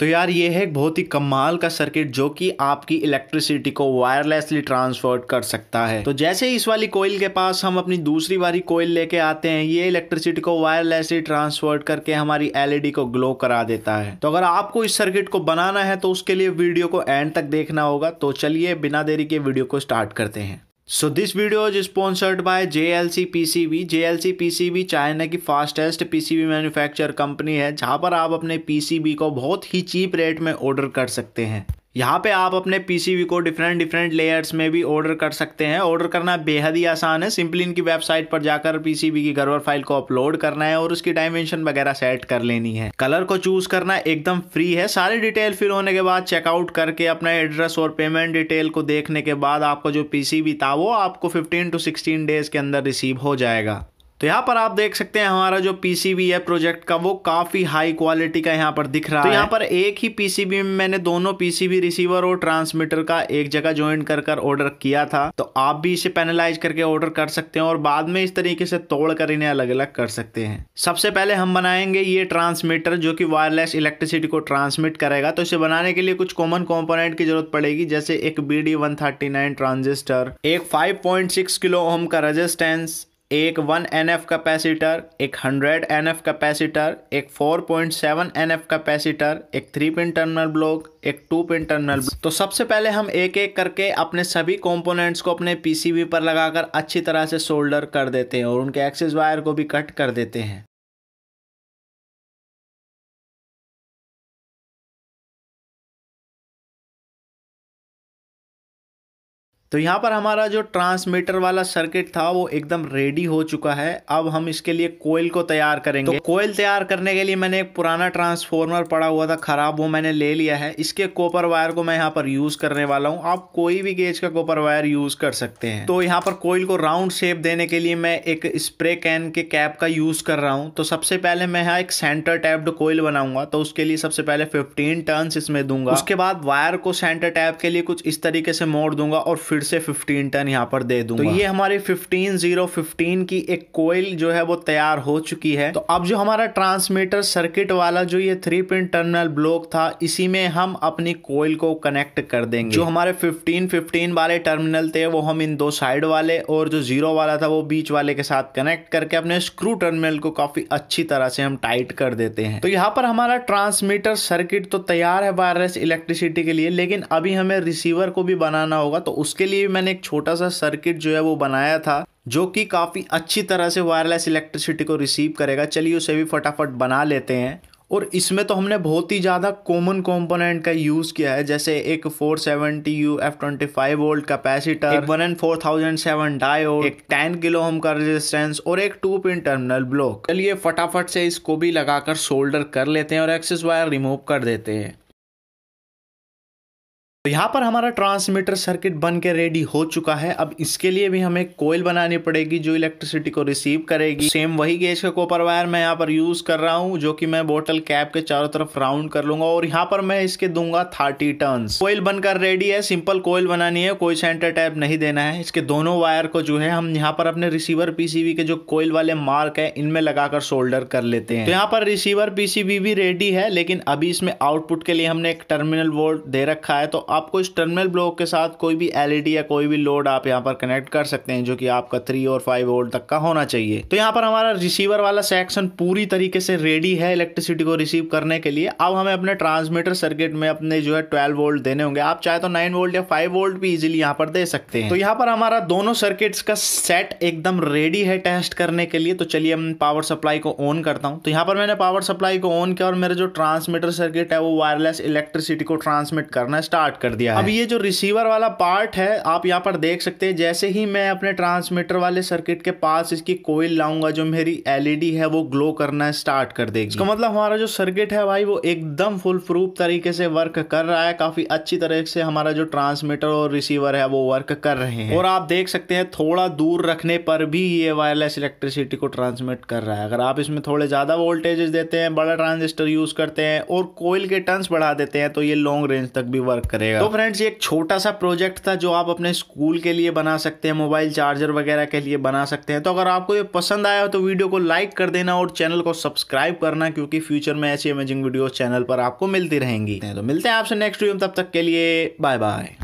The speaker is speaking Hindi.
तो यार ये है एक बहुत ही कमाल का सर्किट जो कि आपकी इलेक्ट्रिसिटी को वायरलेसली ट्रांसफर कर सकता है तो जैसे ही इस वाली कोयल के पास हम अपनी दूसरी वाली कोयल लेके आते हैं ये इलेक्ट्रिसिटी को वायरलेसली ट्रांसफर करके हमारी एलईडी e को ग्लो करा देता है तो अगर आपको इस सर्किट को बनाना है तो उसके लिए वीडियो को एंड तक देखना होगा तो चलिए बिना देरी के वीडियो को स्टार्ट करते हैं so this video is sponsored by J L C P C B J L C P C B China की fastest P C B manufacture company है जहाँ पर आप अपने पी सी बी को बहुत ही चीप रेट में ऑर्डर कर सकते हैं यहाँ पे आप अपने पी को डिफरेंट डिफरेंट लेयर्स में भी ऑर्डर कर सकते हैं ऑर्डर करना बेहद ही आसान है सिंपली इनकी वेबसाइट पर जाकर पी की गर्वर फाइल को अपलोड करना है और उसकी डायमेंशन वगैरह सेट कर लेनी है कलर को चूज करना एकदम फ्री है सारी डिटेल फिल होने के बाद चेकआउट करके अपना एड्रेस और पेमेंट डिटेल को देखने के बाद आपको जो पी था वो आपको फिफ्टीन टू सिक्सटीन डेज के अंदर रिसीव हो जाएगा तो यहाँ पर आप देख सकते हैं हमारा जो पीसीबी है प्रोजेक्ट का वो काफ़ी हाई क्वालिटी का यहाँ पर दिख रहा तो है यहाँ पर एक ही पीसीबी में मैंने दोनों पीसीबी रिसीवर और ट्रांसमीटर का एक जगह ज्वाइन कर कर ऑर्डर किया था तो आप भी इसे पेनालाइज करके ऑर्डर कर सकते हैं और बाद में इस तरीके से तोड़ कर इन्हें अलग अलग कर सकते हैं सबसे पहले हम बनाएंगे ये ट्रांसमीटर जो की वायरलेस इलेक्ट्रिसिटी को ट्रांसमिट करेगा तो इसे बनाने के लिए कुछ कॉमन कॉम्पोनेंट की जरूरत पड़ेगी जैसे एक बी डी ट्रांजिस्टर एक फाइव किलो ओम का रजिस्टेंस एक वन एन एफ कैपेसिटर एक हंड्रेड एन एफ कैपेसिटर एक four point seven N F capacitor एक थ्री पिन टर्मिनल ब्लॉक एक टू पिन टर्मिनल ब्लॉक तो सबसे पहले हम एक एक करके अपने सभी कंपोनेंट्स को अपने पीसीबी पर लगाकर अच्छी तरह से सोल्डर कर देते हैं और उनके एक्सेस वायर को भी कट कर देते हैं तो यहाँ पर हमारा जो ट्रांसमीटर वाला सर्किट था वो एकदम रेडी हो चुका है अब हम इसके लिए कोयल को तैयार करेंगे तो कोयल तैयार करने के लिए मैंने एक पुराना ट्रांसफॉर्मर पड़ा हुआ था खराब वो मैंने ले लिया है इसके कॉपर वायर को मैं यहाँ पर यूज करने वाला हूँ आप कोई भी गेज का कॉपर वायर यूज कर सकते हैं तो यहाँ पर कोयल को राउंड शेप देने के लिए मैं एक स्प्रे कैन के कैप का यूज कर रहा हूँ तो सबसे पहले मैं यहाँ एक सेंटर टैप्ड कोयल बनाऊंगा तो उसके लिए सबसे पहले फिफ्टीन टर्न इसमें दूंगा उसके बाद वायर को सेंटर टैप के लिए कुछ इस तरीके से मोड़ दूंगा और फिर फिर से फिफ्टीन टन यहाँ पर दे तो दूंगा तो ये हमारी फिफ्टीन जीरो फिफ्टीन की एक कोयल जो है वो तैयार हो चुकी है तो अब जो हमारा ट्रांसमीटर सर्किट वाला जो ये थ्री पिन टर्मिनल ब्लॉक था इसी में हम अपनी कोयल को कनेक्ट कर देंगे जो हमारे फिफ्टीन फिफ्टीन वाले टर्मिनल थे वो हम इन दो साइड वाले और जो जीरो वाला था वो बीच वाले के साथ कनेक्ट करके अपने स्क्रू टर्मिनल को काफी अच्छी तरह से हम टाइट कर देते हैं तो यहाँ पर हमारा ट्रांसमीटर सर्किट तो तैयार है वायरलेस इलेक्ट्रिसिटी के लिए लेकिन अभी हमें रिसीवर को भी बनाना होगा तो उसके लिए मैंने एक छोटा सा सर्किट जो है वो बनाया था जो कि काफ़ी अच्छी तरह से वायरलेस इलेक्ट्रिसिटी को रिसीव करेगा चलिए उसे भी फटाफट बना लेते हैं और इसमें तो हमने बहुत ही ज़्यादा कॉमन कंपोनेंट का यूज़ किया है जैसे एक 470 seventy U F twenty five volt capacitor एक one and four thousand seven diode एक टेन किलो ओम का रेजिस्टेंस और एक टू पिन टर्मिनल ब्लॉक चलिए फटाफट से इसको भी लगाकर सोल्डर कर लेते हैं और एक्सेस वायर रिमूव कर देते हैं तो यहाँ पर हमारा ट्रांसमीटर सर्किट बन के रेडी हो चुका है अब इसके लिए भी हमें कोयल बनानी पड़ेगी जो इलेक्ट्रिसिटी को रिसीव करेगी सेम वही गेज का कॉपर वायर मैं यहाँ पर यूज़ कर रहा हूँ जो कि मैं बोटल कैप के चारों तरफ राउंड कर लूंगा और यहाँ पर मैं इसके दूंगा थर्टी टर्न कोयल बनकर रेडी है सिंपल कोयल बनानी है कोई सेंटर टाइप नहीं देना है इसके दोनों वायर को जो है हम यहाँ पर अपने रिसीवर पीसीबी के जो कोयल वाले मार्क है इनमें लगाकर सोल्डर कर लेते हैं तो यहाँ पर रिसीवर पीसीबी भी रेडी है लेकिन अभी इसमें आउटपुट के लिए हमने एक टर्मिनल वोल्ट दे रखा है तो आपको इस टर्मिनल ब्लॉक के साथ कोई भी एलईडी e या कोई भी लोड आप यहाँ पर कनेक्ट कर सकते हैं जो कि आपका थ्री और फाइव वोल्ट तक का होना चाहिए तो यहाँ पर हमारा रिसीवर वाला सेक्शन पूरी तरीके से रेडी है इलेक्ट्रिसिटी को रिसीव करने के लिए अब हमें अपने ट्रांसमीटर सर्किट में अपने जो है ट्वेल्व वोल्ट देने होंगे आप चाहे तो नाइन वोल्ट या फाइव वोल्ट भी इजिली यहाँ पर दे सकते हैं तो यहाँ पर हमारा दोनों सर्किट का सेट एकदम रेडी है टेस्ट करने के लिए तो चलिए हम पावर सप्लाई को ऑन करता हूँ तो यहाँ पर मैंने पावर सप्लाई को ऑन किया और मेरा जो ट्रांसमीटर सर्किट है वो वायरलेस इलेक्ट्रिसिटी को ट्रांसमिट करना स्टार्ट कर दिया है ये जो रिसीवर वाला पार्ट है आप यहाँ पर देख सकते हैं जैसे ही मैं अपने ट्रांसमीटर वाले सर्किट के पास इसकी कोयल लाऊंगा जो मेरी एलईडी है वो ग्लो करना स्टार्ट कर देगी इसका मतलब हमारा जो सर्किट है भाई वो एकदम फुल प्रूफ तरीके से वर्क कर रहा है काफी अच्छी तरह से हमारा जो ट्रांसमीटर और रिसीवर है वो वर्क कर रहे हैं और आप देख सकते हैं थोड़ा दूर रखने पर भी ये वायरलेस इलेक्ट्रिसिटी को ट्रांसमिट कर रहा है अगर आप इसमें थोड़े ज़्यादा वोल्टेजेस देते हैं बड़ा ट्रांजिस्टर यूज़ करते हैं और कोयल के टर्न्स बढ़ा देते हैं तो ये लॉन्ग रेंज तक भी वर्क करेगा बनेगा तो फ्रेंड्स एक छोटा सा प्रोजेक्ट था जो आप अपने स्कूल के लिए बना सकते हैं मोबाइल चार्जर वगैरह के लिए बना सकते हैं तो अगर आपको ये पसंद आया हो तो वीडियो को लाइक कर देना और चैनल को सब्सक्राइब करना क्योंकि फ्यूचर में ऐसी अमेजिंग वीडियो चैनल पर आपको मिलती रहेंगी तो मिलते हैं आपसे नेक्स्ट वीडियो तब तक के लिए बाय बाय